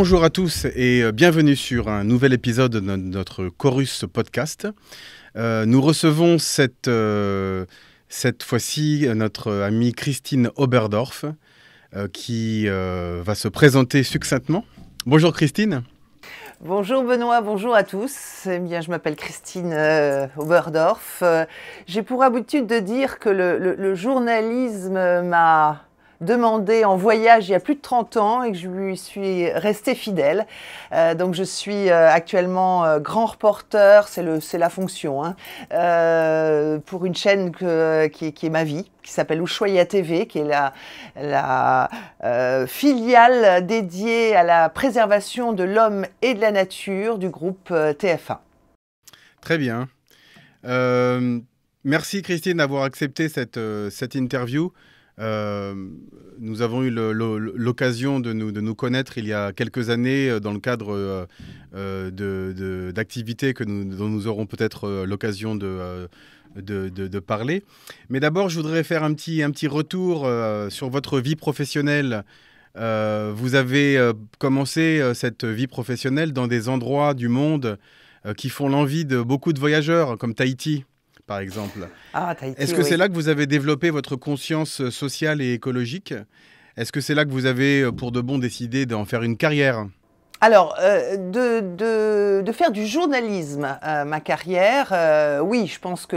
Bonjour à tous et euh, bienvenue sur un nouvel épisode de notre Chorus podcast. Euh, nous recevons cette, euh, cette fois-ci notre amie Christine Oberdorf qui va se présenter succinctement. Bonjour Christine. Bonjour Benoît, bonjour à tous. Eh bien, je m'appelle Christine Oberdorf. J'ai pour habitude de dire que le journalisme m'a demandé en voyage il y a plus de 30 ans et que je lui suis restée fidèle. Euh, donc je suis euh, actuellement euh, grand reporter, c'est la fonction, hein. pour une chaîne qui, est ma vie, qui s'appelle Ushuaïa TV, qui est la, filiale dédiée à la préservation de l'homme et de la nature du groupe TF1. Très bien. merci Christine d'avoir accepté cette interview. Euh, nous avons eu l'occasion de nous, connaître il y a quelques années euh, dans le cadre euh, d'activités que nous, dont nous aurons peut-être l'occasion de... De, parler. Mais d'abord, je voudrais faire un petit, un petit retour sur votre vie professionnelle. vous avez commencé cette vie professionnelle dans des endroits du monde qui font l'envie de beaucoup de voyageurs, comme Tahiti par exemple. Ah, euh, Est-ce que c'est là que vous avez développé votre conscience sociale et écologique Est-ce que c'est là que vous avez pour de bon décidé d'en faire une carrière alors, euh, de, faire du journalisme euh, ma carrière, oui, je pense que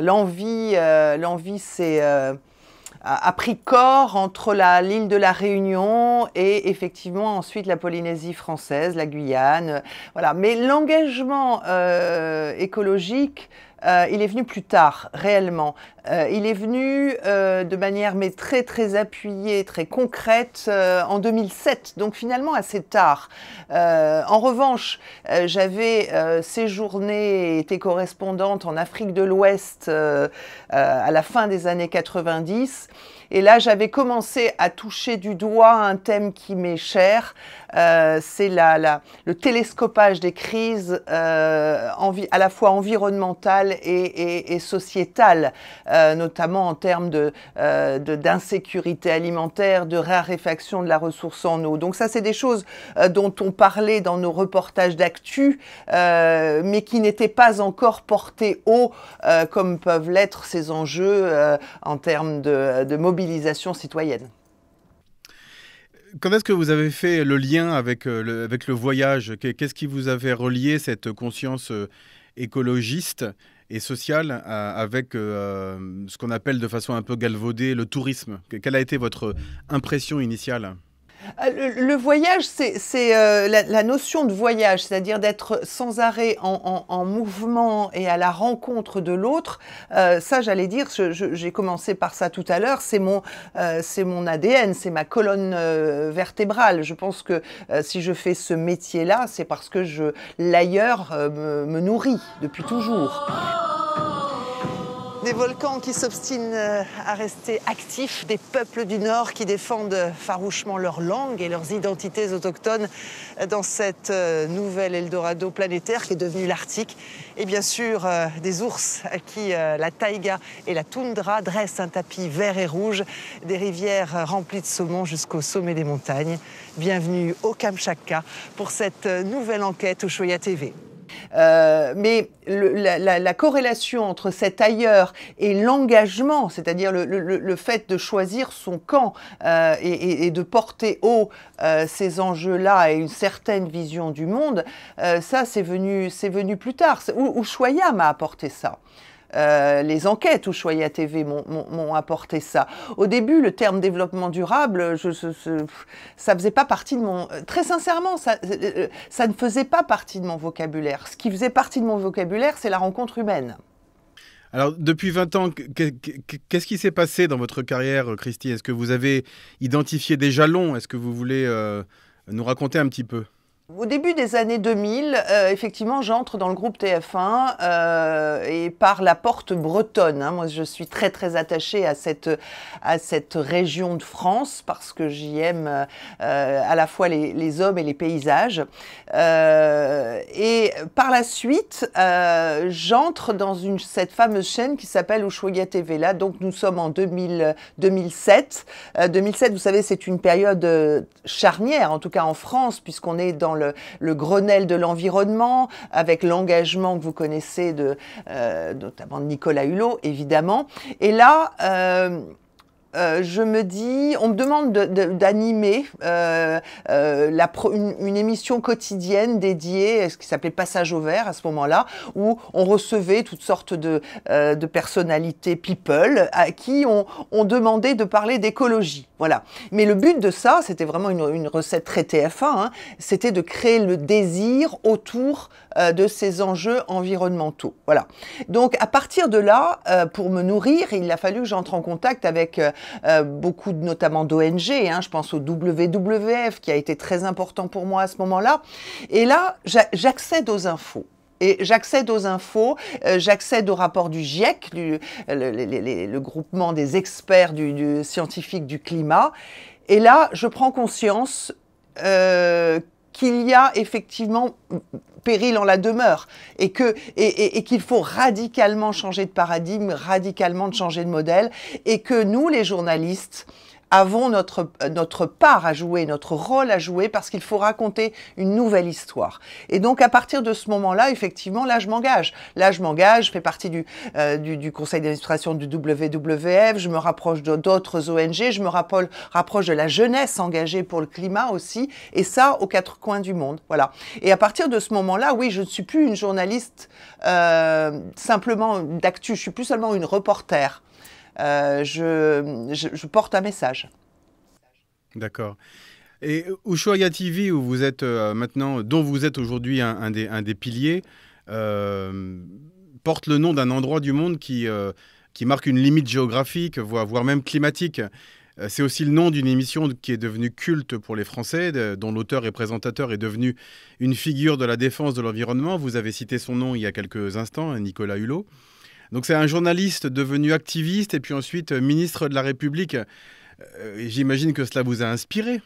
l'envie, le, c'est a pris corps entre la l'île de la Réunion et effectivement ensuite la Polynésie française, la Guyane, voilà. Mais l'engagement écologique euh, il est venu plus tard, réellement. Euh, il est venu euh, de manière mais très très appuyée, très concrète en 2007, donc finalement assez tard. en revanche, j'avais séjourné et été correspondante en Afrique de l'Ouest à la fin des années 90. Et là, j'avais commencé à toucher du doigt un thème qui m'est cher, euh, c'est la, le télescopage des crises euh, à la fois environnementales et, et, sociétales, euh, notamment en termes d'insécurité de, d'insécurité alimentaire, de raréfaction de la ressource en eau. Donc ça, c'est des choses dont on parlait dans nos reportages d'actu, mais qui n'étaient pas encore portées haut comme peuvent l'être ces enjeux en termes de, de mobilité mobilisation citoyenne. Comment est-ce que vous avez fait le lien avec euh, avec le voyage Qu'est-ce qui vous avait relié cette conscience euh, écologiste et sociale euh, avec ce qu'on appelle de façon un peu galvaudée le tourisme Quelle a été votre impression initiale euh, le, voyage, c'est euh, la, notion de voyage, c'est-à-dire d'être sans arrêt en, mouvement et à la rencontre de l'autre. Euh, ça, j'allais dire, j'ai commencé par ça tout à l'heure, c'est mon, c'est mon ADN, c'est ma colonne vertébrale. Je pense que si je fais ce métier-là, c'est parce que je l'ailleurs me, me, nourrit depuis toujours. Des volcans qui s'obstinent euh, à rester actifs, des peuples du Nord qui défendent farouchement leur langue et leurs identités autochtones dans cette euh, nouvelle Eldorado planétaire qui est devenue l'Arctique. Et bien sûr, euh, des ours à qui la taïga et la toundra dressent un tapis vert et rouge, des rivières remplies de saumon jusqu'au sommet des montagnes. Bienvenue au Kamchatka pour cette nouvelle enquête au Shoya TV. Euh, mais la, corrélation entre cet ailleurs et l'engagement, c'est-à-dire le, fait de choisir son camp euh, et, de porter haut euh, ces enjeux-là et une certaine vision du monde, ça c'est venu, venu plus tard. Où, où a apporté ça. Euh, les enquêtes où Choya TV m'ont apporté ça. Au début, le terme développement durable, je, ça faisait pas partie de mon... Euh, très sincèrement, euh, ça, ne faisait pas partie de mon vocabulaire. Ce qui faisait partie de mon vocabulaire, c'est la rencontre humaine. Alors, depuis 20 ans, qu'est-ce qui s'est passé dans votre carrière, Christy Est-ce que vous avez identifié des jalons Est-ce que vous voulez nous raconter un petit peu au début des années 2000, euh, effectivement, j'entre dans le groupe TF1 euh, et par la porte bretonne. Hein. moi, je suis très très attachée à cette à cette région de France parce que j'y aime euh, à la fois les, hommes et les paysages. et par la suite, j'entre dans une, cette fameuse chaîne qui s'appelle Ushuaïa TV. Là, donc, nous sommes en 2000, 2007. 2007, vous savez, c'est une période charnière, en tout cas en France, puisqu'on est dans le, Grenelle de l'environnement, avec l'engagement que vous connaissez de, euh, notamment de Nicolas Hulot, évidemment. Et là, euh, euh, je me dis, on me demande d'animer de, euh, euh, une, une, émission quotidienne dédiée, à ce qui s'appelait Passage au vert à ce moment-là, où on recevait toutes sortes de, euh, de personnalités people à qui on, on demandait de parler d'écologie. Voilà. Mais le but de ça, c'était vraiment une, une, recette très TFA, 1 hein, c'était de créer le désir autour euh, de ces enjeux environnementaux. Voilà. Donc à partir de là, pour me nourrir, il a fallu que j'entre en contact avec euh, beaucoup notamment d'ONG, hein, je pense au WWF qui a été très important pour moi à ce moment-là. Et là, j'accède aux infos et j'accède aux infos, euh, j'accède au rapport du GIEC, le, groupement des experts scientifiques du du climat, et là, je prends conscience euh, qu'il y a effectivement péril en la demeure et que et, qu'il faut radicalement changer de paradigme, radicalement de changer de modèle et que nous les journalistes avons notre, euh, notre part à jouer, notre rôle à jouer, parce qu'il faut raconter une nouvelle histoire. Et donc à partir de ce moment-là, effectivement, là je m'engage. Là je m'engage, je fais partie du, euh, du, conseil d'administration du WWF, je me rapproche d'autres ONG, je me rapproche de la jeunesse engagée pour le climat aussi, et ça aux quatre coins du monde. Voilà. Et à partir de ce moment-là, oui, je ne suis plus une journaliste euh, simplement d'actu, je suis plus seulement une reporter. Euh, je, porte un message. D'accord. Et Ushuaia TV, où vous êtes euh, maintenant, dont vous êtes aujourd'hui un, des, piliers, euh, porte le nom d'un endroit du monde qui, marque une limite géographique, voire, voire même climatique. C'est aussi le nom d'une émission qui est devenue culte pour les Français, dont l'auteur et présentateur est devenu une figure de la défense de l'environnement. Vous avez cité son nom il y a quelques instants, hein, Nicolas Hulot. Donc c'est un journaliste devenu activiste et puis ensuite euh, ministre de la République. Euh, j'imagine que cela vous a inspiré.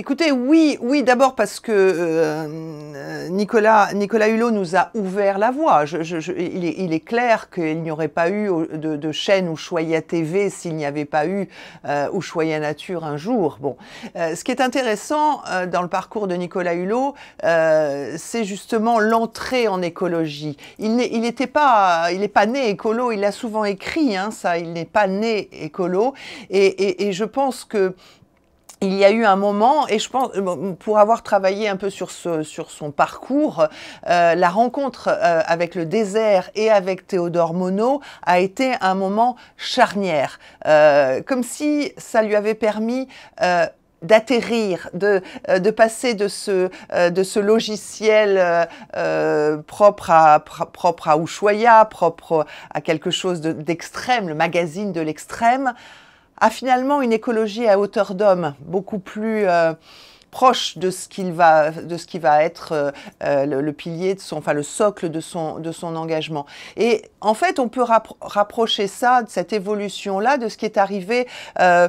Écoutez, oui, oui, d'abord parce que euh, Nicolas, Nicolas Hulot nous a ouvert la voie. Je, je, je, il, est, il, est, clair qu'il n'y aurait pas eu euh, de, de chaîne Ushuaïa TV s'il n'y avait pas eu euh, Ushuaïa Nature un jour. Bon, euh, ce qui est intéressant dans le parcours de Nicolas Hulot, c'est justement l'entrée en écologie. Il n'était pas, il n'est pas né écolo. Il a souvent écrit hein, ça. Il n'est pas né écolo. Et, et, et je pense que il y a eu un moment, et je pense, pour avoir travaillé un peu sur, ce, sur son parcours, euh, la rencontre euh, avec le désert et avec Théodore Monod a été un moment charnière, euh, comme si ça lui avait permis d'atterrir, de, passer de ce, de ce logiciel propre, à, propre à Ushuaïa, propre à quelque chose d'extrême, le magazine de l'extrême, a finalement une écologie à hauteur d'homme, beaucoup plus euh, proche de ce, qu'il va, de ce qui va être euh, euh, le, pilier, de son, enfin le socle de son, de son engagement. Et en fait, on peut rapprocher ça, de cette évolution-là, de ce qui est arrivé euh,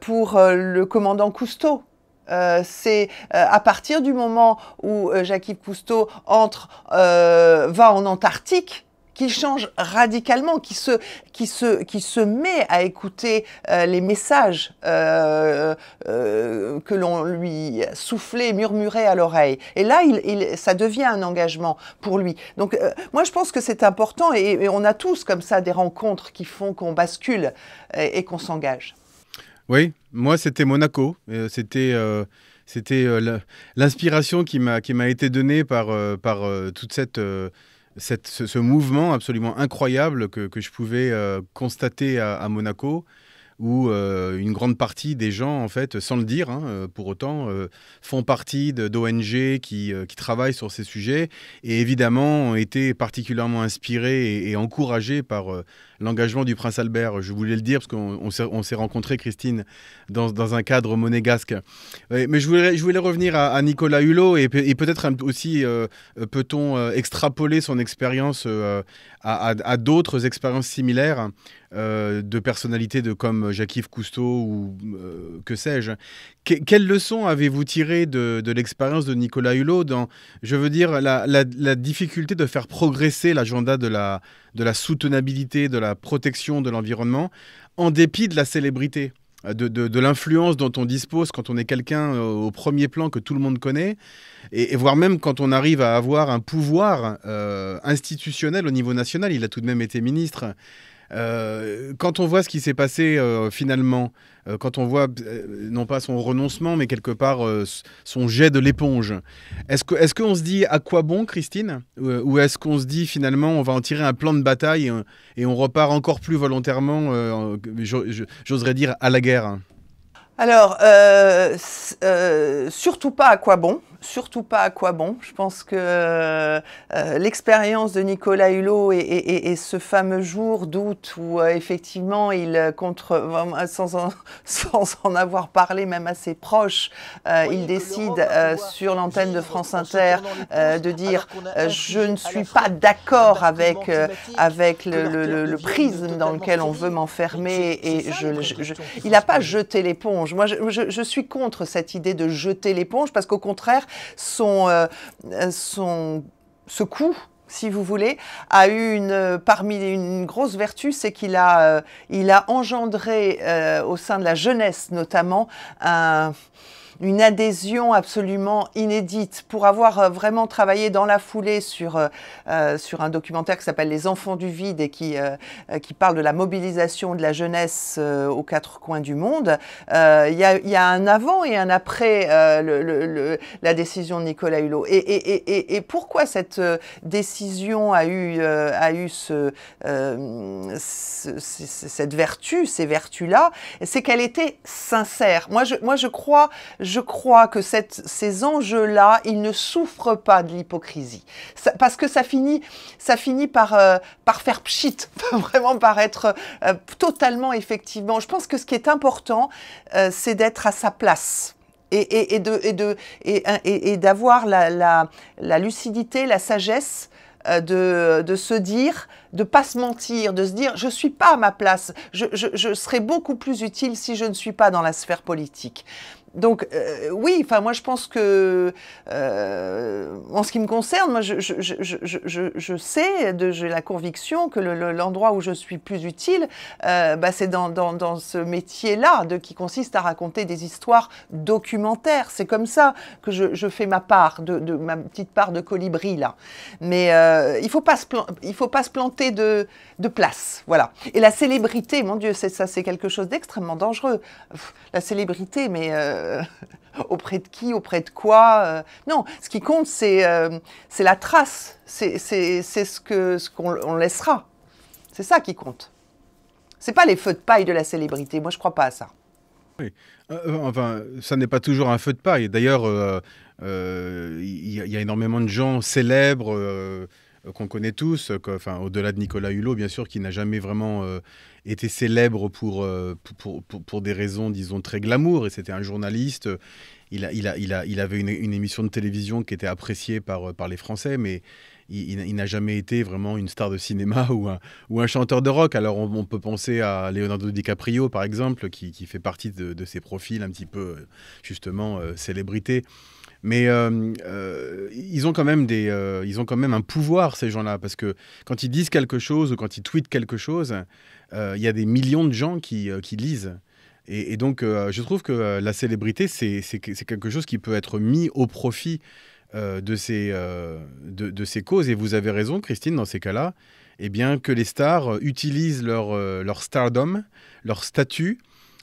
pour le commandant Cousteau. Euh, c'est à partir du moment où euh, Jacques Cousteau entre, va en Antarctique, qui change radicalement, qui se, qui se, qui se met à écouter euh, les messages euh, euh, que l'on lui soufflait, murmurait à l'oreille. Et là, ça devient un engagement pour lui. Donc, moi, je pense que c'est important et, on a tous comme ça des rencontres qui font qu'on bascule et, qu'on s'engage. Oui, moi, c'était Monaco. c'était c'était l'inspiration qui m'a été donnée par, par toute cette ce, mouvement absolument incroyable que, je pouvais euh, constater à, Monaco, où euh, une grande partie des gens, en fait, sans le dire, hein, euh, pour autant, font partie d'ONG qui, travaillent sur ces sujets et évidemment ont été particulièrement inspirés et encouragés par l'engagement du prince Albert. Je voulais le dire parce qu'on s'est rencontré, Christine, dans, un cadre monégasque. Euh, mais je voulais, je voulais revenir à, Nicolas Hulot et, peut-être aussi euh, peut-on euh, extrapoler son expérience à, d'autres expériences similaires de personnalités de, comme Jacques-Yves Cousteau ou que sais-je. Quelle quelles leçons avez-vous tirées de, l'expérience de Nicolas Hulot dans, je veux dire, la, la difficulté de faire progresser l'agenda de la de la soutenabilité, de la protection de l'environnement, en dépit de la célébrité euh, de, l'influence dont on dispose quand on est quelqu'un euh, au premier plan que tout le monde connaît, et, voire même quand on arrive à avoir un pouvoir euh, institutionnel au niveau national. Il a tout de même été ministre. Euh, quand on voit ce qui s'est passé euh, finalement, euh, quand on voit non pas son renoncement, mais quelque part son jet de l'éponge, est-ce qu'on est qu'on se dit à quoi bon, Christine Ou est-ce qu'on se dit finalement on va en tirer un plan de bataille et, on repart encore plus volontairement, j'oserais dire, à la guerre alors, surtout pas à quoi bon surtout pas à quoi bon. Je pense que euh, l'expérience de Nicolas Hulot et, ce fameux jour d'août où euh, effectivement il euh, contre sans en, sans en, avoir parlé même à ses proches, il décide sur l'antenne de France Inter de dire je ne suis pas d'accord avec avec le, prisme dans lequel on veut m'enfermer et il n'a pas jeté l'éponge. Moi je suis contre cette idée de jeter l'éponge parce qu'au contraire son, euh, euh, son, ce coup si vous voulez, a eu une, parmi une grosse vertu, c'est qu'il a, euh, il a engendré au sein de la jeunesse notamment un, une adhésion absolument inédite. Pour avoir euh, vraiment travaillé dans la foulée sur, euh, euh, sur un documentaire qui s'appelle Les enfants du vide et qui, qui parle de la mobilisation de la jeunesse aux quatre coins du monde, il y a, un avant et un après la décision de Nicolas Hulot. Et, et, pourquoi cette décision a eu, a eu ce, cette vertu, ces vertus-là, c'est qu'elle était sincère. Moi, je, moi, je crois je crois que cette, ces enjeux-là, ils ne souffrent pas de l'hypocrisie. Parce que ça finit, ça finit par, euh, par faire pchit, vraiment par être euh, totalement effectivement. Je pense que ce qui est important, euh, c'est d'être à sa place et, et de, et, et, d'avoir la, la, lucidité, la sagesse de, se dire, de pas se mentir, de se dire je suis pas à ma place, je, je, je serais beaucoup plus utile si je ne suis pas dans la sphère politique. Donc euh, oui, enfin moi je pense que euh, en ce qui me concerne, moi je, je, je, je sais, j'ai la conviction que l'endroit où je suis plus utile, euh, bah, c'est dans, dans, dans, ce métier-là, qui consiste à raconter des histoires documentaires. C'est comme ça que je, fais ma part, de, de, ma petite part de colibri là. Mais euh, il faut pas se il faut pas se planter de, de place, voilà. Et la célébrité, mon Dieu, c'est ça, c'est quelque chose d'extrêmement dangereux. la célébrité, mais euh, euh, auprès de qui, auprès de quoi. Euh. non, ce qui compte, c'est euh, la trace, c'est ce qu'on ce qu'on laissera. C'est ça qui compte. C'est pas les feux de paille de la célébrité. Moi, je crois pas à ça. Oui. enfin, ça n'est pas toujours un feu de paille. D'ailleurs, il y, a énormément de gens célèbres qu'on connaît tous, au-delà de Nicolas Hulot, bien sûr, qui n'a jamais vraiment était célèbre pour, euh, pour, pour, pour, des raisons, disons, très glamour. Et c'était un journaliste. Il, a, il, a, il, a, il avait une, une, émission de télévision qui était appréciée par, euh, par les Français, mais il, n'a jamais été vraiment une star de cinéma ou un, ou un chanteur de rock. Alors on, peut penser à Leonardo DiCaprio, par exemple, qui, qui fait partie de, de, ces profils un petit peu, euh, justement, célébrité célébrités. Mais euh, euh, ils, ont quand même euh, ils ont quand même un pouvoir, ces gens-là, parce que quand ils disent quelque chose ou quand ils tweetent quelque chose, il y a des millions de gens qui, lisent. Et, donc, je trouve que la célébrité, c'est quelque chose qui peut être mis au profit de, ces, causes. Et vous avez raison, Christine, dans ces cas-là, eh bien, que les stars utilisent leur stardom, leur statut,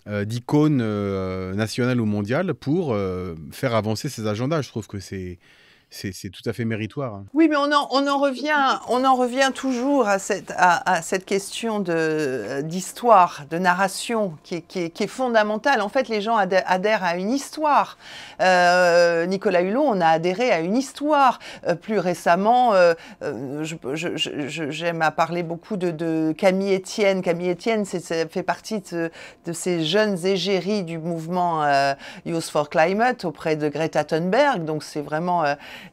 euh, d'icônes euh, nationales ou mondiales pour euh, faire avancer ces agendas. Je trouve que c'est c'est tout à fait méritoire. Hein. Oui, mais on en, revient, on en revient toujours à cette, à, cette question d'histoire, de, narration, qui est, qui, fondamentale. En fait, les gens adhèrent à une histoire. Euh, Nicolas Hulot, on a adhéré à une histoire. Euh, plus récemment, euh, j'aime à parler beaucoup de, Camille Etienne. Camille Etienne fait partie de, de, ces jeunes égéries du mouvement Youth for Climate auprès de Greta Thunberg. Donc, c'est vraiment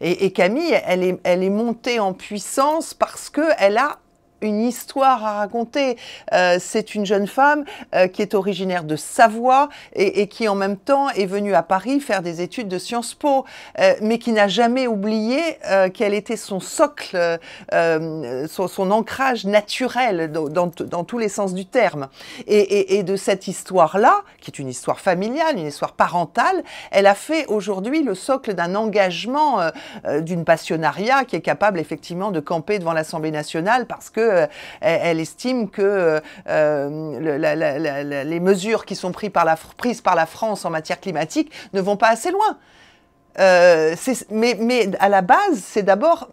et, Camille, elle est, elle est montée en puissance parce qu'elle a une histoire à raconter. Euh, c'est une jeune femme euh, qui est originaire de Savoie et, qui en même temps est venue à Paris faire des études de Sciences Po, euh, mais qui n'a jamais oublié quel était son socle, son, son, ancrage naturel dans, tous les sens du terme. Et, et de cette histoire-là, qui est une histoire familiale, une histoire parentale, elle a fait aujourd'hui le socle d'un engagement, d'une passionnariat qui est capable effectivement de camper devant l'Assemblée nationale parce que euh, elle estime que euh, euh, les mesures qui sont prises par, la, France en matière climatique ne vont pas assez loin. mais, à la base, c'est d'abord,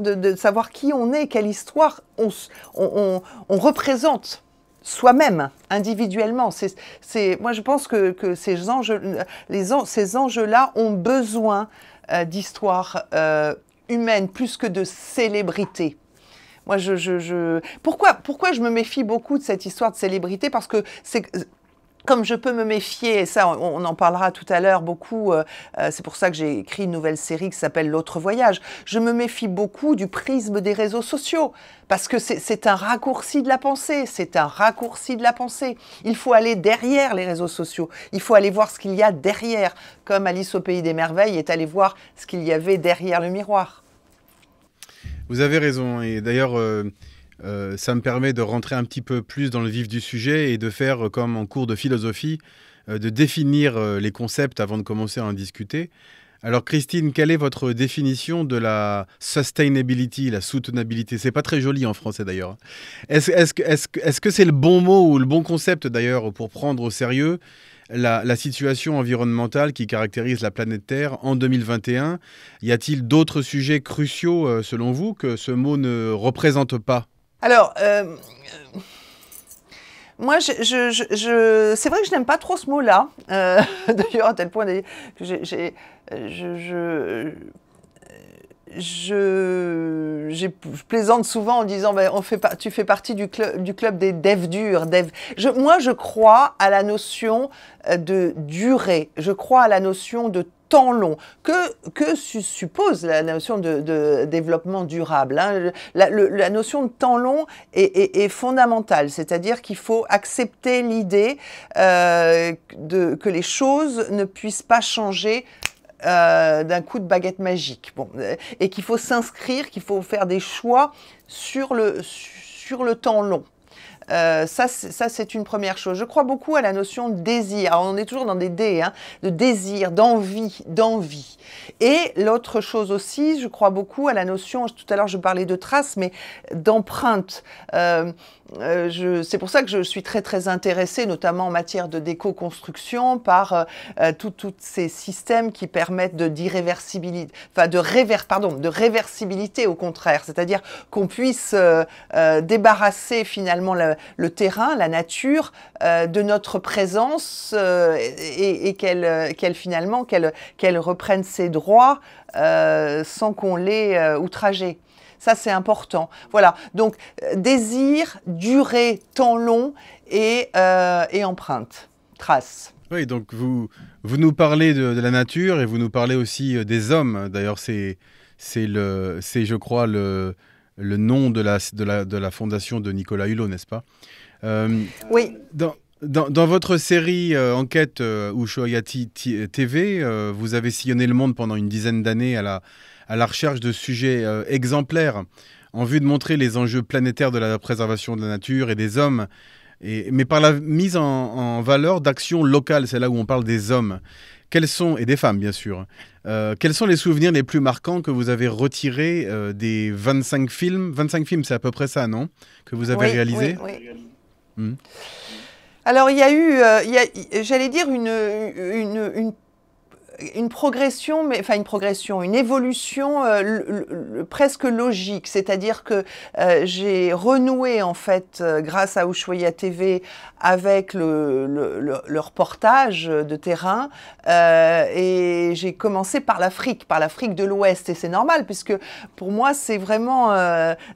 de, savoir qui on est, quelle histoire on, représente soi-même, individuellement. moi, je pense que, ces, enjeux, ces enjeux-là ont besoin d'histoire humaine plus que de célébrité. Moi, je, je, Pourquoi, pourquoi je me méfie beaucoup de cette histoire de célébrité Parce que c'est comme je peux me méfier, et ça on, en parlera tout à l'heure beaucoup, euh, euh, c'est pour ça que j'ai écrit une nouvelle série qui s'appelle L'autre voyage, je me méfie beaucoup du prisme des réseaux sociaux, parce que c'est un raccourci de la pensée, c'est un raccourci de la pensée. Il faut aller derrière les réseaux sociaux, il faut aller voir ce qu'il y a derrière, comme Alice au pays des merveilles est allée voir ce qu'il y avait derrière le miroir. Vous avez raison. Et d'ailleurs, euh, euh, ça me permet de rentrer un petit peu plus dans le vif du sujet et de faire euh, comme en cours de philosophie, de définir les concepts avant de commencer à en discuter. Alors Christine, quelle est votre définition de la sustainability, la soutenabilité C'est pas très joli en français d'ailleurs. Hein. est -ce que c'est le bon mot ou le bon concept d'ailleurs pour prendre au sérieux la, situation environnementale qui caractérise la planète Terre en 2021. Y a-t-il d'autres sujets cruciaux, euh, selon vous, que ce mot ne représente pas Alors, euh, euh, Moi, je, c'est vrai que je n'aime pas trop ce mot-là. D'ailleurs, à tel point que j'ai, je, plaisante souvent en disant ben, on fait pas, tu fais partie du, club du club des devs durs. Dev. Je, moi, je crois à la notion euh, de durée, je crois à la notion de temps long que, que suppose la notion de, de développement durable. Hein. La, la, notion de temps long est, est, fondamentale, c'est-à-dire qu'il faut accepter l'idée euh, que les choses ne puissent pas changer euh, d'un coup de baguette magique. Bon, euh, et qu'il faut s'inscrire, qu'il faut faire des choix sur le, sur le temps long. Euh, ça, c'est une première chose. Je crois beaucoup à la notion de désir. on est toujours dans des dés, hein, de désir, d'envie, d'envie. Et l'autre chose aussi, je crois beaucoup à la notion, tout à l'heure je parlais de traces, mais d'empreinte. Euh, euh, c'est pour ça que je suis très très intéressée, notamment en matière de déco-construction, par tous ces systèmes qui permettent de d'irréversibilité, enfin de pardon, de réversibilité au contraire, c'est-à-dire qu'on puisse débarrasser finalement la, euh, le terrain, la nature euh, de notre présence euh, et, qu'elle finalement qu'elle reprenne ses droits sans qu'on l'ait outragée. Ça, c'est important. Voilà, donc désir, durée, temps long et, empreinte, trace. Oui, donc vous, nous parlez de, la nature et vous nous parlez aussi des hommes. D'ailleurs, c'est, le, c'est je crois, le, le nom de la, de la, fondation de Nicolas Hulot, n'est-ce pas euh, Oui. Dans... votre série euh, Enquête Ushoyati euh, TV, vous avez sillonné le monde pendant une dizaine d'années à la, à la, recherche de sujets exemplaires en vue de montrer les enjeux planétaires de la préservation de la nature et des hommes, et, mais par la mise en, en valeur d'actions locales, c'est là où on parle des hommes. Quels sont, et des femmes bien sûr, euh, quels sont les souvenirs les plus marquants que vous avez retirés euh, des 25 films 25 films, c'est à peu près ça, non Que vous avez réalisés réalisé oui, hmm. Alors il y a eu, euh, j'allais dire, une, une, une une progression, mais enfin une progression, une évolution euh, presque logique. C'est-à-dire que euh, j'ai renoué en fait, euh, grâce à Ushuaïa TV, avec le, reportage de terrain, et j'ai commencé par l'Afrique, par l'Afrique de l'Ouest, et c'est normal puisque pour moi c'est vraiment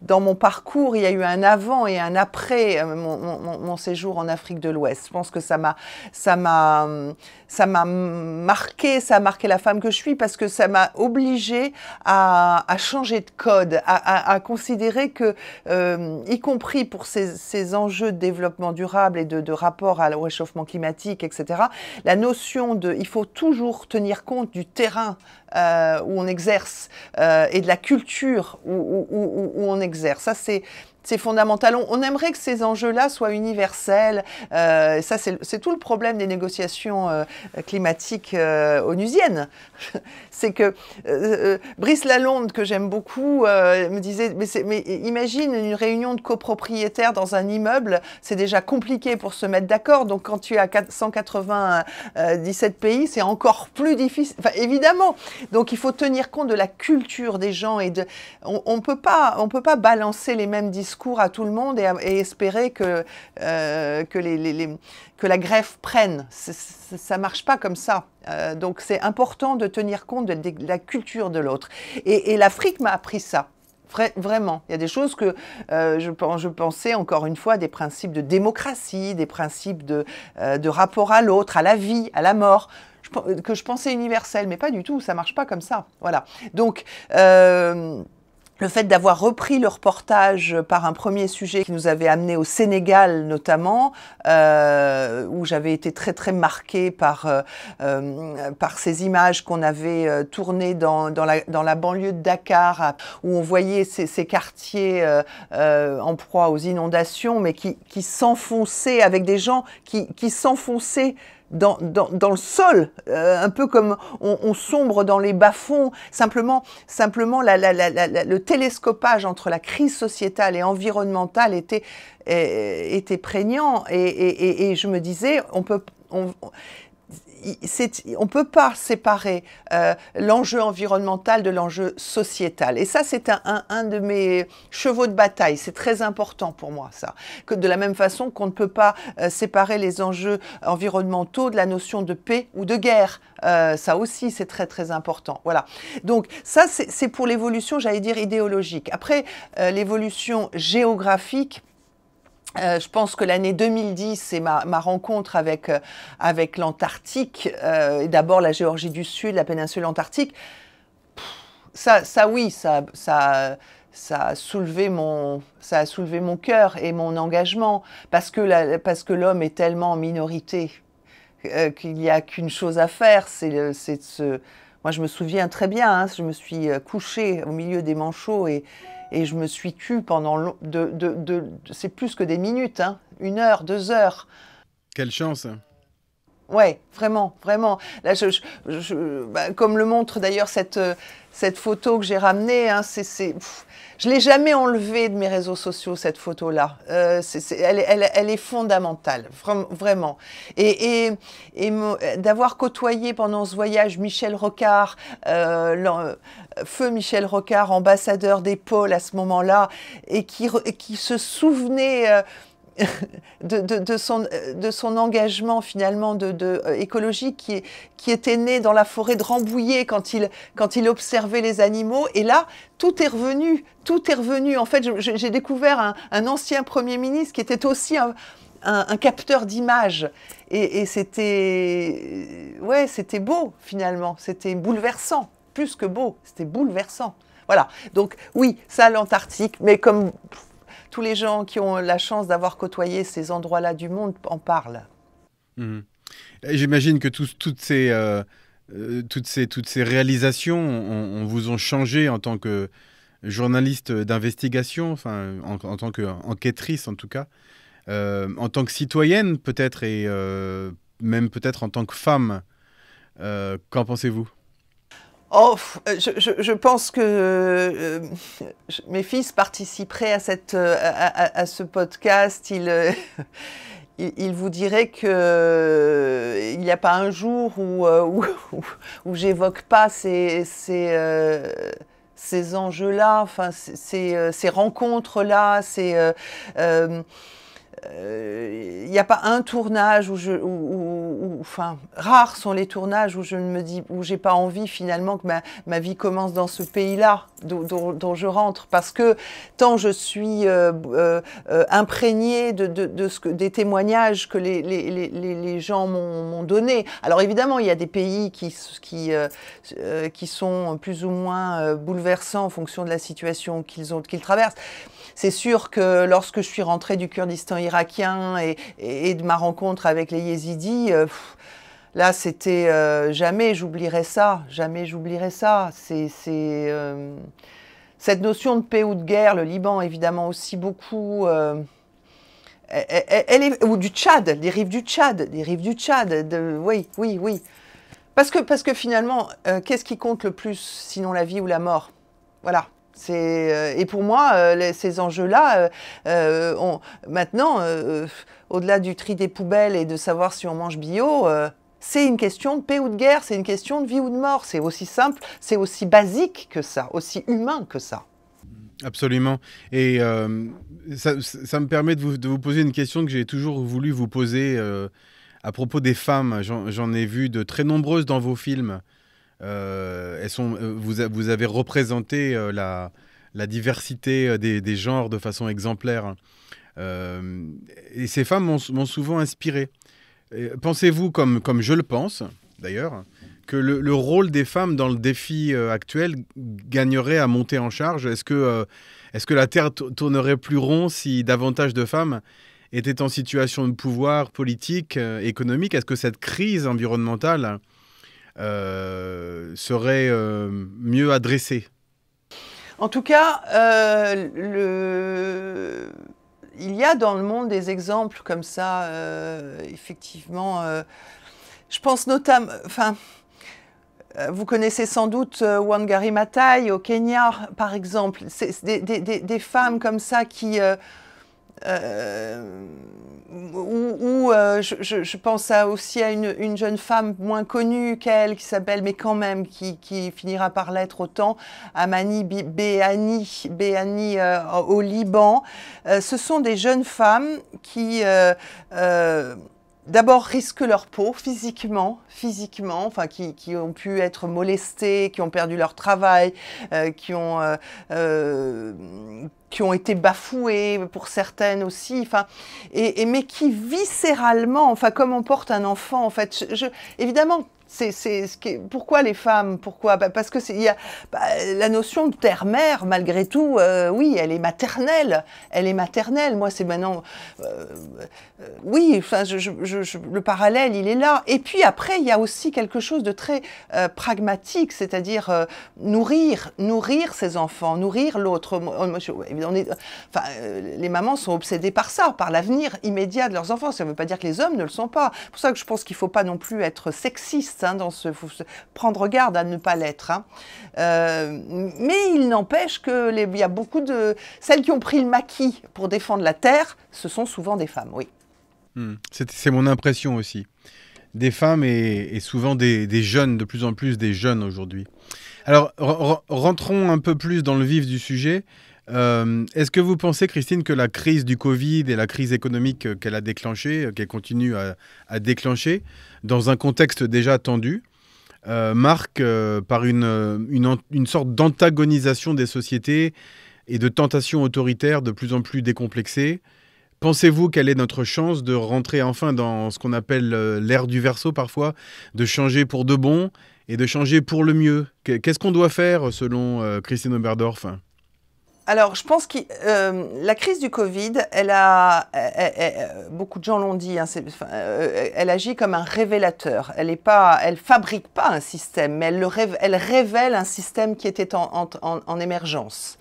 dans mon parcours il y a eu un avant et un après mon, mon, séjour en Afrique de l'Ouest. Je pense que ça m'a, ça m'a, ça m'a marqué, ça a marqué la femme que je suis parce que ça m'a obligée à, à, changer de code, à, à, considérer que, euh, y compris pour ces, ces, enjeux de développement durable et de, de rapport au réchauffement climatique, etc., la notion de il faut toujours tenir compte du terrain euh, où on exerce euh, et de la culture où, où, où, où on exerce. Ça, c'est c'est fondamental. On, aimerait que ces enjeux-là soient universels. Euh, ça, c'est tout le problème des négociations euh, climatiques euh, onusiennes. c'est que Brice Lalonde, que j'aime beaucoup, me disait, mais, imagine une réunion de copropriétaires dans un immeuble, c'est déjà compliqué pour se mettre d'accord. Donc quand tu as 197 pays, c'est encore plus difficile. Enfin, évidemment. Donc il faut tenir compte de la culture des gens et de, on ne on peut, pas balancer les mêmes discours à tout le monde et, espérer que, euh, que, les, que, la greffe prenne. Ça ne marche pas comme ça. Euh, donc c'est important de tenir compte de, la culture de l'autre. Et, l'Afrique m'a appris ça. vraiment, il y a des choses que euh, je, je, pensais encore une fois des principes de démocratie, des principes de, de rapport à l'autre, à la vie, à la mort que je pensais universel, mais pas du tout, ça marche pas comme ça. Voilà. Donc, le fait d'avoir repris le reportage par un premier sujet qui nous avait amené au Sénégal notamment, euh, où j'avais été très très marquée par, euh, euh, par ces images qu'on avait tournées dans, la, dans, la, banlieue de Dakar, où on voyait ces, quartiers en proie aux inondations, mais qui, qui s'enfonçaient avec des gens qui, qui s'enfonçaient dans, le sol, euh, un peu comme on, sombre dans les bas-fonds. Simplement, simplement la, le télescopage entre la crise sociétale et environnementale était, euh, était prégnant. Et, je me disais, on peut... on, on ne peut pas séparer euh, l'enjeu environnemental de l'enjeu sociétal. Et ça, c'est un, de mes chevaux de bataille. C'est très important pour moi, ça. Que de la même façon qu'on ne peut pas euh, séparer les enjeux environnementaux de la notion de paix ou de guerre. Euh, ça aussi, c'est très, très important. Voilà. Donc, ça, c'est pour l'évolution, j'allais dire, idéologique. Après, l'évolution géographique, euh, je pense que l'année 2010, c'est ma, rencontre avec, euh, avec l'Antarctique, euh, et d'abord la Géorgie du Sud, la péninsule antarctique. ça, ça oui, ça, ça, ça a soulevé mon, ça a soulevé mon cœur et mon engagement, parce que, parce que l'homme est tellement en minorité qu'il n'y a qu'une chose à faire, c'est, c'est de se moi, je me souviens très bien, hein, je me suis euh, couché au milieu des manchots et, je me suis tue pendant. c'est plus que des minutes, hein, une heure, deux heures. Quelle chance! Hein. Ouais, vraiment, vraiment. Là, je, je, bah, comme le montre d'ailleurs cette, euh, cette photo que j'ai ramenée, hein, c'est, je l'ai jamais enlevée de mes réseaux sociaux, cette photo-là. Euh, elle, elle, elle, est fondamentale, vraiment. Et, et, et d'avoir côtoyé pendant ce voyage Michel Rocard, euh, euh feu Michel Rocard, ambassadeur des pôles à ce moment-là, et qui, qui se souvenait... Euh, de, son, engagement finalement de, euh, écologique qui, était né dans la forêt de Rambouillet quand il, quand il observait les animaux. Et là, tout est revenu, tout est revenu. En fait, j'ai découvert un, ancien Premier ministre qui était aussi un, capteur d'images. Et, et c'était ouais, c'était beau finalement, c'était bouleversant, plus que beau, c'était bouleversant. Voilà, donc oui, ça l'Antarctique, mais comme tous les gens qui ont la chance d'avoir côtoyé ces endroits-là du monde en parlent. Mhm. J'imagine que toutes ces... Euh, euh, toutes ces, toutes ces réalisations on, vous ont changé en tant que journaliste d'investigation, enfin, en, tant qu'enquêtrice en tout cas. Euh, en tant que citoyenne peut-être et même peut-être en tant que femme. Qu'en pensez-vous Oh, euh, je, pense que euh, mes fils participeraient à, cette, euh, à, ce podcast. Ils, il vous vous diraient qu'il n'y a pas un jour où, où, j'évoque pas ces, enjeux-là, enfin, ces, ces rencontres-là, ces il euh, n'y a pas un tournage où je, enfin, rares sont les tournages où je ne me dis, où j'ai pas envie finalement que ma, vie commence dans ce pays-là dont, je rentre, parce que tant je suis imprégné euh, euh, imprégnée de, ce que, des témoignages que les, les, gens m'ont donné. Alors évidemment, il y a des pays qui, qui, qui sont plus ou moins bouleversants en fonction de la situation qu'ils qu'ils traversent. C'est sûr que lorsque je suis rentrée du Kurdistan irakien et, de ma rencontre avec les yézidis, euh, là c'était euh, jamais j'oublierai ça, jamais j'oublierai ça. C'est euh, cette notion de paix ou de guerre, le Liban évidemment aussi beaucoup. E, e, e, elle, est, ou du Tchad, des rives du Tchad, des rives du Tchad, oui, oui, oui. Parce que, parce que finalement, qu'est-ce qui compte le plus, sinon la vie ou la mort Voilà. Euh, et pour moi, euh, ces enjeux-là, euh, maintenant, au-delà du tri des poubelles et de savoir si on mange bio, c'est une question de paix ou de guerre, c'est une question de vie ou de mort. C'est aussi simple, c'est aussi basique que ça, aussi humain que ça. Absolument. Et ça, me permet de vous, poser une question que j'ai toujours voulu vous poser à propos des femmes. J'en ai vu de très nombreuses dans vos films. Euh, elles euh, vous, avez représenté euh, la, diversité des, genres de façon exemplaire. et ces femmes m'ont souvent inspiré. Pensez-vous, comme, je le pense, d'ailleurs, que le, rôle des femmes dans le défi actuel gagnerait à monter en charge Est-ce que, la Terre tournerait plus rond si davantage de femmes étaient en situation de pouvoir politique, économique Est-ce que cette crise environnementale euh, serait euh, mieux adressé En tout cas, euh, le il y a dans le monde des exemples comme ça, effectivement. je pense notamment, enfin, vous connaissez sans doute Wangari Maathai au Kenya, par exemple. C'est des, femmes comme ça qui euh, ou euh, je, pense aussi à une, jeune femme moins connue qu'elle, qui s'appelle, mais quand même, qui, finira par l'être autant, Amani Béani, Behani euh, au Liban. ce sont des jeunes femmes qui d'abord risquent leur peau physiquement, physiquement, enfin qui, qui, ont pu être molestés, qui ont perdu leur travail, euh, qui ont euh, euh, qui ont été bafoués, pour certaines aussi, enfin, et, mais qui viscéralement, enfin comme on porte un enfant en fait, je, évidemment c'est, ce qui pourquoi les femmes Pourquoi bah, Parce que y bah, la notion de terre-mère, malgré tout, euh, oui, elle est maternelle. Elle est maternelle. Moi, c'est maintenant. Euh, euh, oui, enfin, le parallèle, il est là. Et puis après, il y a aussi quelque chose de très pragmatique, c'est-à-dire nourrir, nourrir ses enfants, nourrir l'autre. les mamans sont obsédées par ça, par l'avenir immédiat de leurs enfants. Ça ne veut pas dire que les hommes ne le sont pas. C'est pour ça que je pense qu'il ne faut pas non plus être sexiste il hein, dans ce, faut prendre garde à ne pas l'être. Hein. Euh, mais il n'empêche que il y a beaucoup de celles qui ont pris le maquis pour défendre la terre, ce sont souvent des femmes. Oui. Hmm. C'est mon impression aussi. Des femmes et, souvent des, jeunes, de plus en plus des jeunes aujourd'hui. Alors, rentrons un peu plus dans le vif du sujet. Euh, est-ce que vous pensez, Christine, que la crise du Covid et la crise économique euh, qu'elle a déclenchée, euh, qu'elle continue à, déclencher, dans un contexte déjà tendu, marque par une, sorte d'antagonisation des sociétés et de tentations autoritaires de plus en plus décomplexées Pensez-vous quelle est notre chance de rentrer enfin dans ce qu'on appelle l'ère du verso parfois, de changer pour de bon et de changer pour le mieux Qu'est-ce qu'on doit faire selon Christine Oberdorf alors, je pense que euh, la crise du Covid, elle a, beaucoup de gens l'ont dit, hein, euh, elle agit comme un révélateur. Elle est pas, elle fabrique pas un système, mais elle, le révèle, elle révèle un système qui était en, émergence,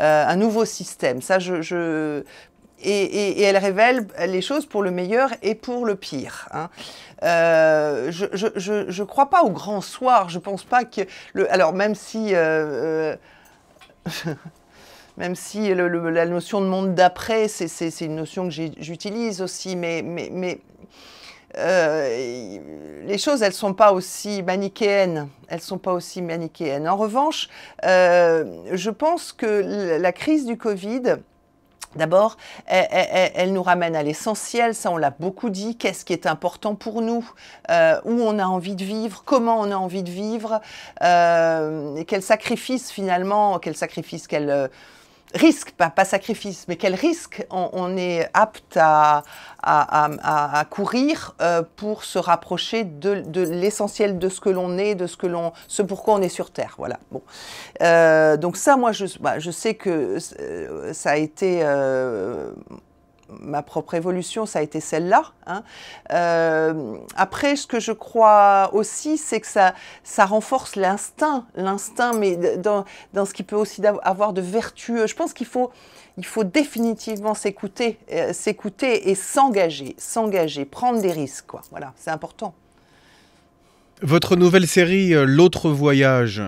euh, un nouveau système. Ça, je, et, elle révèle les choses pour le meilleur et pour le pire. Hein. je ne crois pas au grand soir. Je pense pas que le. Alors même si. même si la notion de monde d'après, c'est une notion que j'utilise aussi, mais, euh, les choses, elles ne sont pas aussi manichéennes. Elles sont pas aussi manichéennes. En revanche, euh, je pense que la crise du Covid, D'abord, e, e, e, elle, nous ramène à l'essentiel, ça on l'a beaucoup dit, qu'est-ce qui est important pour nous, euh, où on a envie de vivre, comment on a envie de vivre, et quel sacrifice finalement, quel sacrifice, quel risque, pas, sacrifice, mais quel risque on, est apte à, à, courir euh, pour se rapprocher de, de l'essentiel de ce que l'on est, de ce que l'on, ce pourquoi on est sur Terre. Voilà. Bon. Euh, donc ça, moi, je, bah, je sais que euh, ça a été ma propre évolution, ça a été celle-là. Hein. Euh, après, ce que je crois aussi, c'est que ça, renforce l'instinct, l'instinct, mais dans, ce qui peut aussi avoir de vertueux. Je pense qu'il faut, il faut définitivement s'écouter, euh, s'écouter et s'engager, s'engager, prendre des risques. Voilà, c'est important. Votre nouvelle série, euh, L'autre voyage,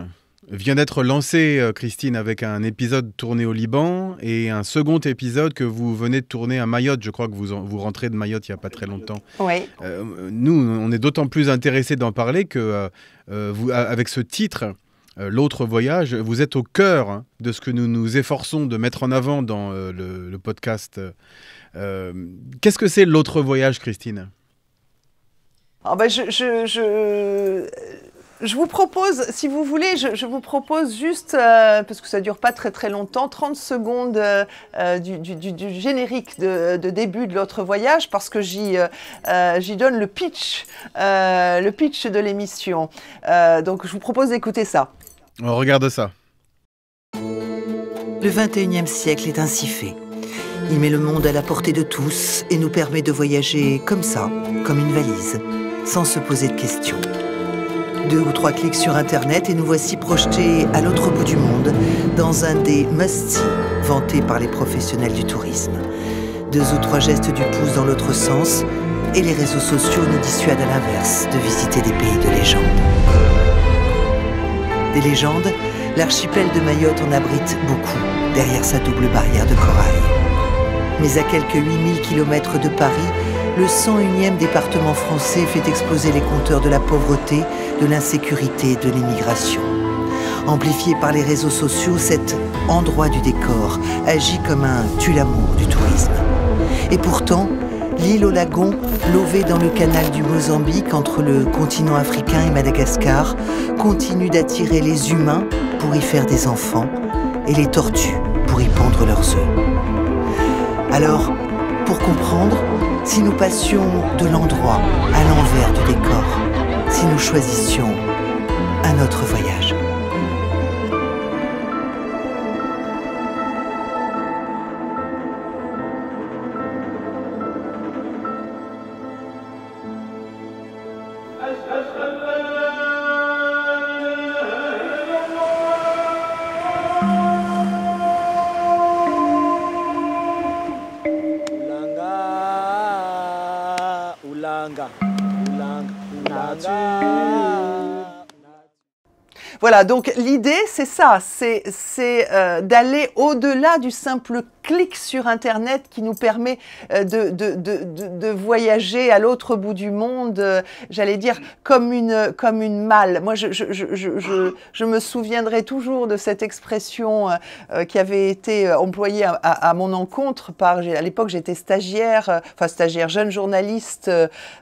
vient d'être lancé, euh, Christine, avec un épisode tourné au Liban et un second épisode que vous venez de tourner à Mayotte. Je crois que vous, vous rentrez de Mayotte il n'y a pas très longtemps. Oui. Euh, nous, on est d'autant plus intéressés d'en parler que euh, avec ce titre, L'autre voyage, vous êtes au cœur hein, de ce que nous nous efforçons de mettre en avant dans le, podcast. Qu'est-ce que c'est l'autre voyage, Christine ah ben, je je vous propose, si vous voulez, je, vous propose juste, euh, parce que ça dure pas très très longtemps, 30 secondes euh, euh, du, générique de, début de l'autre voyage, parce que j'y donne le pitch, le pitch de l'émission. donc je vous propose d'écouter ça. On regarde ça. Le 21e siècle est ainsi fait. Il met le monde à la portée de tous et nous permet de voyager comme ça, comme une valise, sans se poser de questions. Deux ou trois clics sur Internet et nous voici projetés à l'autre bout du monde, dans un des must vantés par les professionnels du tourisme. Deux ou trois gestes du pouce dans l'autre sens, et les réseaux sociaux nous dissuadent à l'inverse de visiter des pays de légende. Des légendes, l'archipel de Mayotte en abrite beaucoup, derrière sa double barrière de corail. Mais à quelques 8000 km de Paris, le 101e département français fait exploser les compteurs de la pauvreté, de l'insécurité et de l'immigration. Amplifié par les réseaux sociaux, cet endroit du décor agit comme un tue du tourisme. Et pourtant, l'île au lagon, lovée dans le canal du Mozambique entre le continent africain et Madagascar, continue d'attirer les humains pour y faire des enfants et les tortues pour y pondre leurs œufs. Alors, pour comprendre si nous passions de l'endroit à l'envers du décor, si nous choisissions un autre voyage. Voilà, donc l'idée, c'est ça, c'est euh, d'aller au-delà du simple clic sur Internet qui nous permet euh, de, de, voyager à l'autre bout du monde, euh, j'allais dire comme une, comme une malle. Moi, je, me souviendrai toujours de cette expression euh, qui avait été employée à, mon encontre par, à l'époque, j'étais stagiaire, enfin stagiaire, jeune journaliste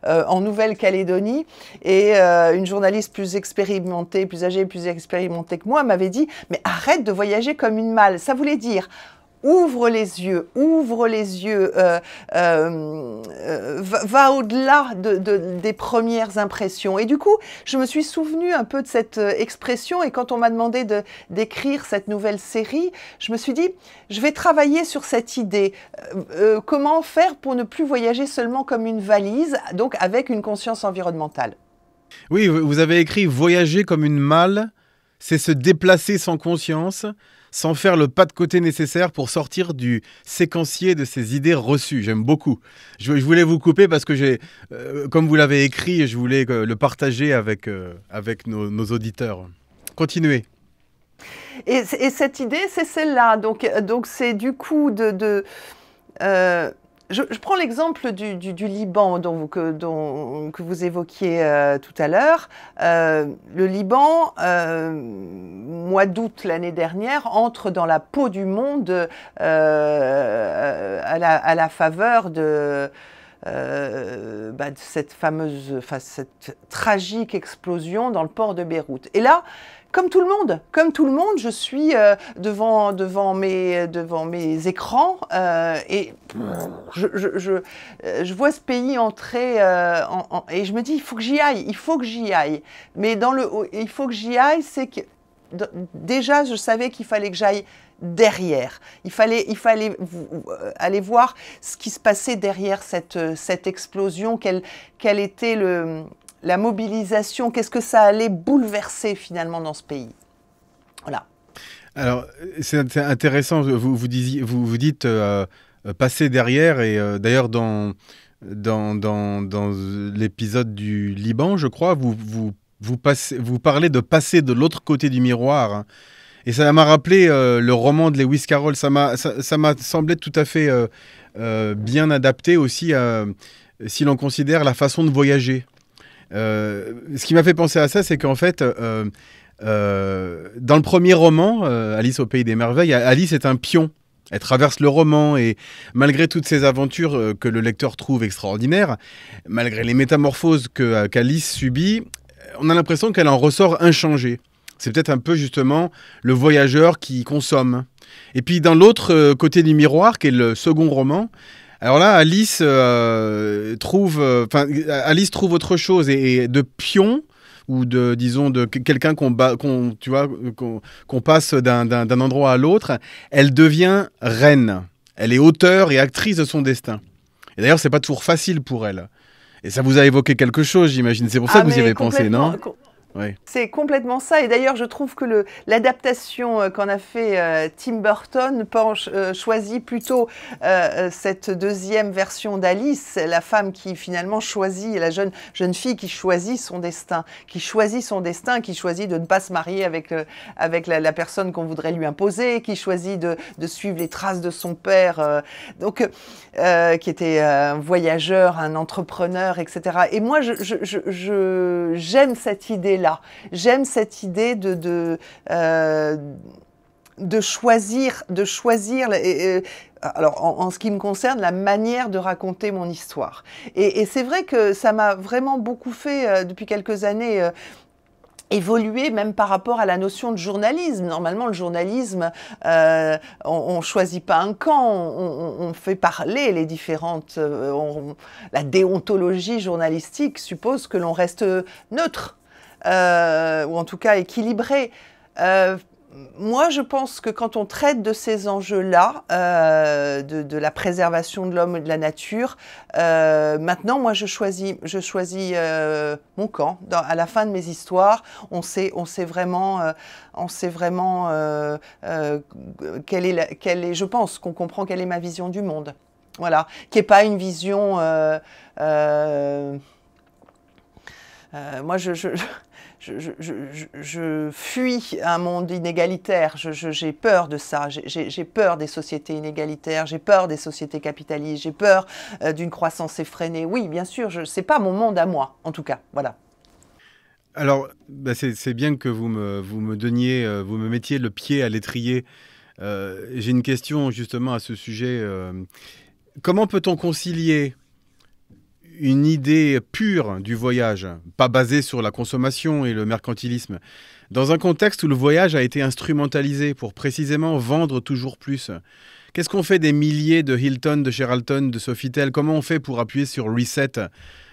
en Nouvelle-Calédonie, et une journaliste plus expérimentée, plus âgée, plus expérimentée que moi m'avait dit, mais arrête de voyager comme une malle. Ça voulait dire, Ouvre les yeux, ouvre les yeux, euh, euh, euh, va, au-delà des premières impressions. Et du coup, je me suis souvenu un peu de cette expression et quand on m'a demandé d'écrire cette nouvelle série, je me suis dit, je vais travailler sur cette idée. comment faire pour ne plus voyager seulement comme une valise, donc avec une conscience environnementale Oui, vous avez écrit voyager comme une malle, c'est se déplacer sans conscience, sans faire le pas de côté nécessaire pour sortir du séquencier de ces idées reçues. J'aime beaucoup. Je, voulais vous couper parce que j'ai, euh, comme vous l'avez écrit, je voulais le partager avec, euh, avec nos, auditeurs. Continuez. Et, et cette idée, c'est celle-là. Donc, donc c'est du coup de, de euh, je, je, prends l'exemple du, du, du, Liban dont vous, que, dont, que vous évoquiez euh, tout à l'heure. Euh, le Liban, euh, mois d'août l'année dernière, entre dans la peau du monde euh, à la, à, la, faveur de... Euh, bah, cette fameuse, enfin, cette tragique explosion dans le port de Beyrouth. Et là, comme tout le monde, comme tout le monde, je suis euh, devant, devant, mes, devant mes écrans euh, et je, je, euh, je, vois ce pays entrer et je me dis, il faut que j'y aille, il faut que j'y aille. Mais dans le il faut que j'y aille, c'est que déjà, je savais qu'il fallait que j'aille derrière. Il fallait, il fallait aller voir ce qui se passait derrière cette, cette explosion, quel était le, la mobilisation, qu'est-ce que ça allait bouleverser finalement dans ce pays Voilà. Alors, c'est intéressant, vous, vous, vous, vous dites euh, euh, passer derrière, et euh, d'ailleurs dans, dans, dans, l'épisode du Liban, je crois, vous, vous, vous, passez, vous parlez de passer de l'autre côté du miroir. Hein. Et ça m'a rappelé le roman de Lewis Carroll, ça m'a semblé tout à fait bien adapté aussi, si l'on considère la façon de voyager. Euh, ce qui m'a fait penser à ça, c'est qu'en fait, euh, euh, dans le premier roman, Alice au Pays des Merveilles, Alice est un pion. Elle traverse le roman et malgré toutes ces aventures que le lecteur trouve extraordinaires, malgré les métamorphoses qu'Alice Alice subit, on a l'impression qu'elle en ressort inchangée. C'est peut-être un peu justement le voyageur qui consomme. Et puis dans l'autre côté du miroir, qui est le second roman, alors là, Alice euh, trouve, euh, trouve autre chose et, de pion ou de disons de quelqu'un qu'on tu vois qu'on passe d'un endroit à l'autre, elle devient reine. Elle est auteur et actrice de son destin. Et d'ailleurs, c'est pas toujours facile pour elle. Et ça vous a évoqué quelque chose, j'imagine. C'est pour ça ah, que vous y avez pensé, non c'est complètement ça. Et d'ailleurs, je trouve que l'adaptation euh, qu'en a fait euh, Tim Burton euh, choisit plutôt cette deuxième version d'Alice, la femme qui finalement choisit, la jeune, jeune fille qui choisit son destin, qui choisit son destin, qui choisit de ne pas se marier avec, avec la, personne qu'on voudrait lui imposer, qui choisit de, suivre les traces de son père, donc, qui était un voyageur, un entrepreneur, etc. Et moi, j'aime je, je, cette idée-là J'aime cette idée de... de euh, de choisir, de choisir, euh, alors en, ce qui me concerne, la manière de raconter mon histoire. Et, c'est vrai que ça m'a vraiment beaucoup fait euh, depuis quelques années. évoluer même par rapport à la notion de journalisme. Normalement, le journalisme, on, ne choisit pas un camp, on, fait parler les différentes. la déontologie journalistique suppose que l'on reste neutre euh, ou en tout cas équilibré. Euh, moi, je pense que quand on traite de ces enjeux-là, euh, de, la préservation de l'homme et de la nature, maintenant, moi, je choisis, je choisis mon camp. à la fin de mes histoires, on sait, on sait vraiment, on sait vraiment quelle est, quelle est, je pense qu'on comprend quelle est ma vision du monde. Voilà, qui n'est pas une vision... moi, je je, fuis un monde inégalitaire, j'ai peur de ça, j'ai peur des sociétés inégalitaires, j'ai peur des sociétés capitalistes, j'ai peur euh, d'une croissance effrénée. Oui, bien sûr, ce n'est pas mon monde à moi, en tout cas. Voilà. Alors, bah, c'est bien que vous me, donniez, euh, vous me mettiez le pied à l'étrier. Euh, j'ai une question justement à ce sujet. comment peut-on concilier une idée pure du voyage, pas basée sur la consommation et le mercantilisme, dans un contexte où le voyage a été instrumentalisé pour précisément vendre toujours plus. Qu'est-ce qu'on fait des milliers de Hilton, de Sheraton, de Sofitel Comment on fait pour appuyer sur Reset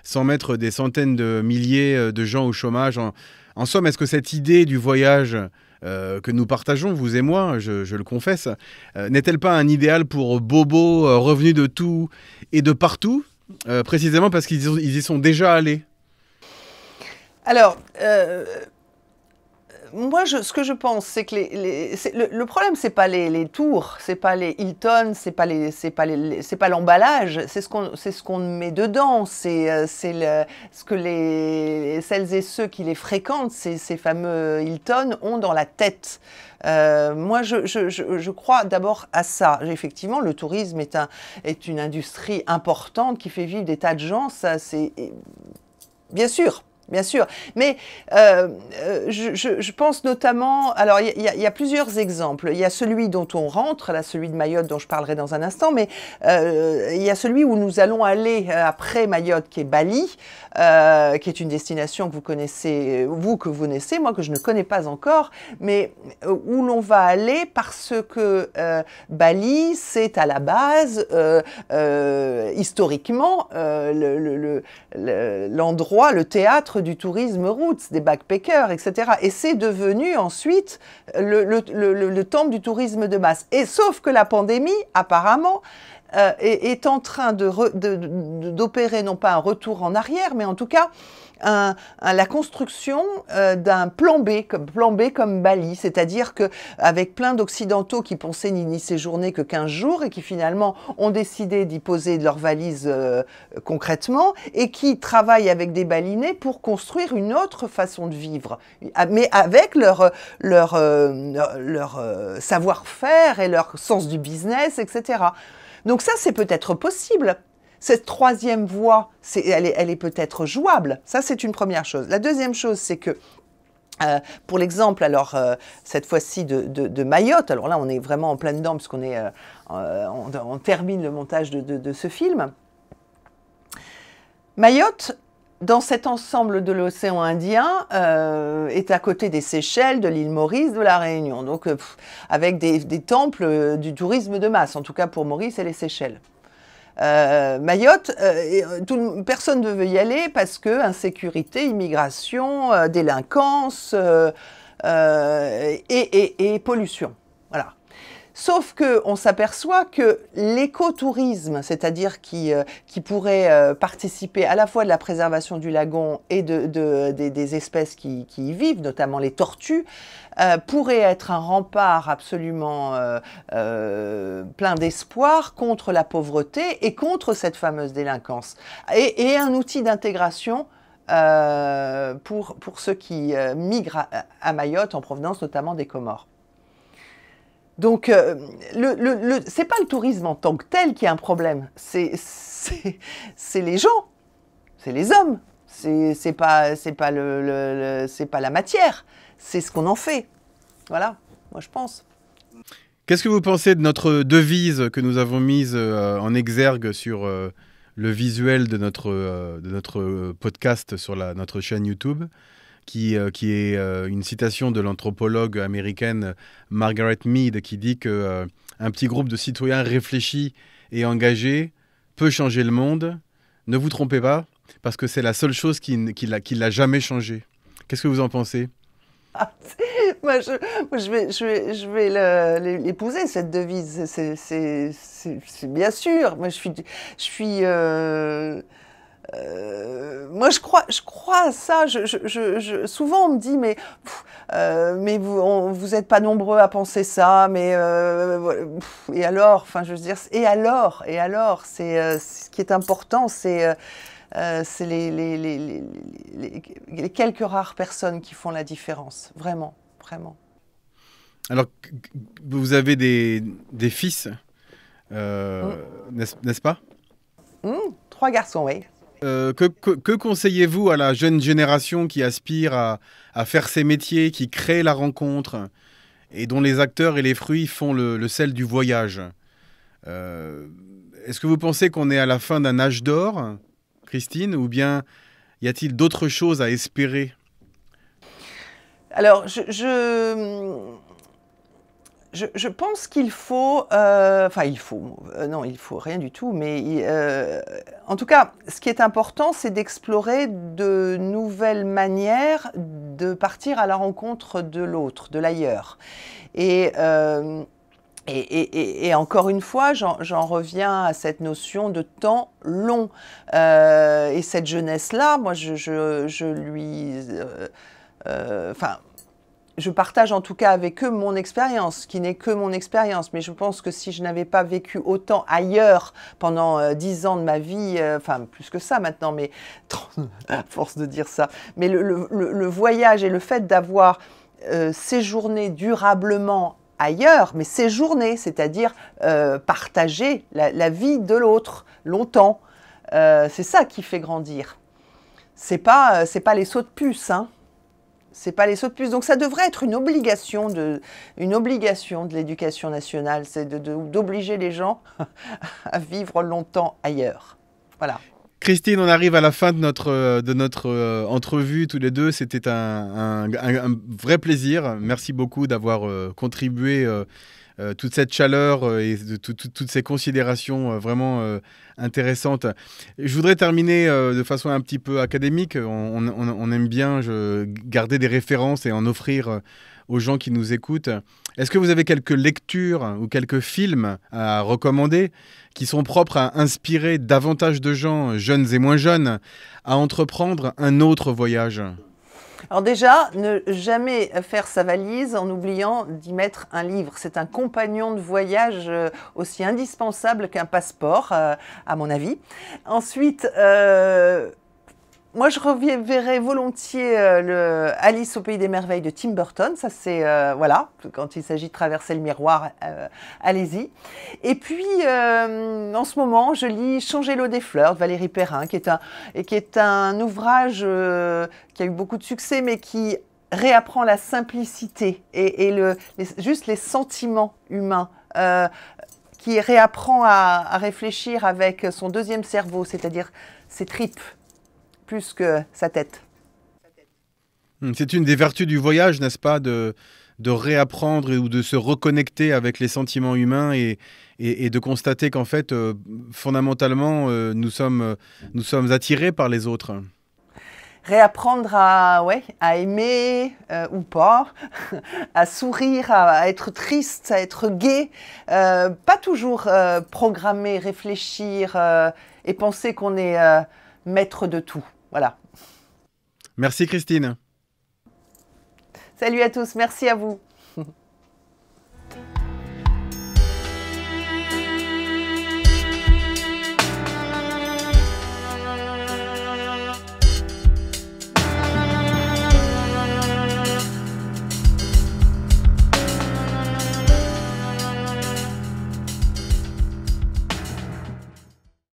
sans mettre des centaines de milliers euh, de gens au chômage En, somme, est-ce que cette idée du voyage euh, que nous partageons, vous et moi, je, le confesse, euh, n'est-elle pas un idéal pour Bobo, revenu de tout et de partout euh, précisément parce qu'ils y sont déjà allés Alors, euh, moi, ce que je pense, c'est que le, le, problème, n'est pas les, les tours, c'est pas les Hilton, c'est pas pas l'emballage, c'est ce qu'on, ce met dedans, c'est, euh, ce que les celles et ceux qui les fréquentent, ces fameux Hilton, ont dans la tête. Euh, moi, je, crois d'abord à ça. Effectivement, le tourisme est, est une industrie importante qui fait vivre des tas de gens. Ça, c'est bien sûr bien sûr. Mais euh, euh, je, pense notamment, alors il y, a plusieurs exemples. Il y a celui dont on rentre, là, celui de Mayotte dont je parlerai dans un instant, mais euh, il y a celui où nous allons aller après Mayotte, qui est Bali, qui est une destination que vous connaissez, vous que vous connaissez, moi que je ne connais pas encore, mais où l'on va aller parce que Bali, c'est à la base, historiquement, l'endroit, le, le théâtre du tourisme route, des backpackers, etc. Et c'est devenu ensuite le, le, le, temple du tourisme de masse. Et sauf que la pandémie, apparemment, euh, est, en train d'opérer non pas un retour en arrière, mais en tout cas la construction euh, d'un plan B, comme plan B comme Bali, c'est-à-dire que avec plein d'occidentaux qui pensaient n'y, séjourner que 15 jours et qui finalement ont décidé d'y poser leurs valises euh, concrètement et qui travaillent avec des balinais pour construire une autre façon de vivre, mais avec leur savoir-faire et leur sens du business, etc. Donc ça, c'est peut-être possible. Cette troisième voie, elle est, peut-être jouable. Ça, c'est une première chose. La deuxième chose, c'est que euh, pour l'exemple, alors euh, cette fois-ci de, Mayotte, alors là on est vraiment en plein dedans puisqu'on est, euh, on, termine le montage de ce film. Mayotte, dans cet ensemble de l'océan Indien euh, est à côté des Seychelles, de l'île Maurice, de la Réunion. Donc, euh, avec des, temples euh, du tourisme de masse, en tout cas pour Maurice et les Seychelles. Mayotte, personne ne veut y aller parce que insécurité, immigration, délinquance et, et pollution. Voilà. Sauf qu'on s'aperçoit que l'écotourisme, c'est-à-dire qui, euh, pourrait euh, participer à la fois de la préservation du lagon et de, des, espèces qui, y vivent, notamment les tortues, euh, pourrait être un rempart absolument plein d'espoir contre la pauvreté et contre cette fameuse délinquance, et, un outil d'intégration pour, pour ceux qui migrent à Mayotte en provenance notamment des Comores. Donc, ce euh, n'est c'est pas le tourisme en tant que tel qui est un problème, c'est les gens, c'est les hommes, c'est pas, pas, la matière, c'est ce qu'on en fait. Voilà, moi je pense. Qu'est-ce que vous pensez de notre devise que nous avons mise euh, en exergue sur euh, le visuel de notre, podcast sur notre chaîne YouTube euh, qui, est euh, une citation de l'anthropologue américaine Margaret Mead, qui dit que euh, un petit groupe de citoyens réfléchis et engagés peut changer le monde. Ne vous trompez pas, parce que c'est la seule chose qui, qui l'a jamais changé. Qu'est-ce que vous en pensez ah, moi, je, vais, je vais, l'épouser, cette devise. C'est bien sûr. Moi, je suis, je suis euh, moi, je crois, je crois ça. Je, je, je, souvent, on me dit, mais, euh, mais vous, vous n'êtes pas nombreux à penser ça, mais euh, et alors, enfin, je veux dire, et alors, et alors, c'est ce qui est important, c'est c'est les, les, les, les quelques rares personnes qui font la différence, vraiment, vraiment. Alors, vous avez des, des fils, mmh. n'est-ce pas mmh, Trois garçons, oui. Euh, que, conseillez-vous à la jeune génération qui aspire à, faire ces métiers, qui crée la rencontre et dont les acteurs et les fruits font le, sel du voyage euh, Est-ce que vous pensez qu'on est à la fin d'un âge d'or, Christine, ou bien y a-t-il d'autres choses à espérer alors, je, je, pense qu'il faut, euh, enfin il faut, euh, non il faut rien du tout, mais euh, en tout cas, ce qui est important, c'est d'explorer de nouvelles manières de partir à la rencontre de l'autre, de l'ailleurs. Et encore une fois, j'en reviens à cette notion de temps long. et cette jeunesse-là, moi, je, lui... Enfin, je partage en tout cas avec eux mon expérience, qui n'est que mon expérience, mais je pense que si je n'avais pas vécu autant ailleurs pendant euh, dix ans de ma vie, euh, enfin plus que ça maintenant, mais à force de dire ça, mais le, voyage et le fait d'avoir euh, séjourné durablement ailleurs, mais séjourné, c'est-à-dire partager la, vie de l'autre longtemps, c'est ça qui fait grandir. C'est pas, c'est pas les sauts de puce, hein c'est pas les sauts de puce. Donc ça devrait être une obligation de, une obligation de l'éducation nationale, c'est d'obliger les gens à vivre longtemps ailleurs. Voilà. Christine, on arrive à la fin de notre, de notre euh, entrevue tous les deux. C'était un, un, vrai plaisir. Merci beaucoup d'avoir euh, contribué euh, euh, toute cette chaleur euh, et toutes ces considérations euh, vraiment intéressantes. Je voudrais terminer de façon un petit peu académique. On, aime bien garder des références et en offrir aux gens qui nous écoutent. Est-ce que vous avez quelques lectures ou quelques films à recommander qui sont propres à inspirer davantage de gens, jeunes et moins jeunes, à entreprendre un autre voyage alors déjà, ne jamais faire sa valise en oubliant d'y mettre un livre. C'est un compagnon de voyage euh, aussi indispensable qu'un passeport, euh, à mon avis. Ensuite, euh, moi, je reverrai volontiers euh, le Alice au pays des merveilles de Tim Burton. Ça, c'est euh, voilà, quand il s'agit de traverser le miroir, euh, allez-y. Et puis, en ce moment, je lis Changer l'eau des fleurs de Valérie Perrin, qui est un, et qui est un ouvrage qui a eu beaucoup de succès, mais qui réapprend la simplicité et, le, juste les sentiments humains qui réapprend à, réfléchir avec son deuxième cerveau, c'est-à-dire ses tripes, plus que sa tête. Hmm, c'est une des vertus du voyage, n'est-ce pas, de, de réapprendre ou de se reconnecter avec les sentiments humains et, et, de constater qu'en fait, euh, fondamentalement, euh, nous, sommes, euh, nous sommes attirés par les autres. Réapprendre à, ouais, à aimer ou pas, à sourire, à, à, être triste, à être gai, pas toujours programmer, réfléchir et penser qu'on est maître de tout. Voilà. Merci Christine. Salut à tous, merci à vous.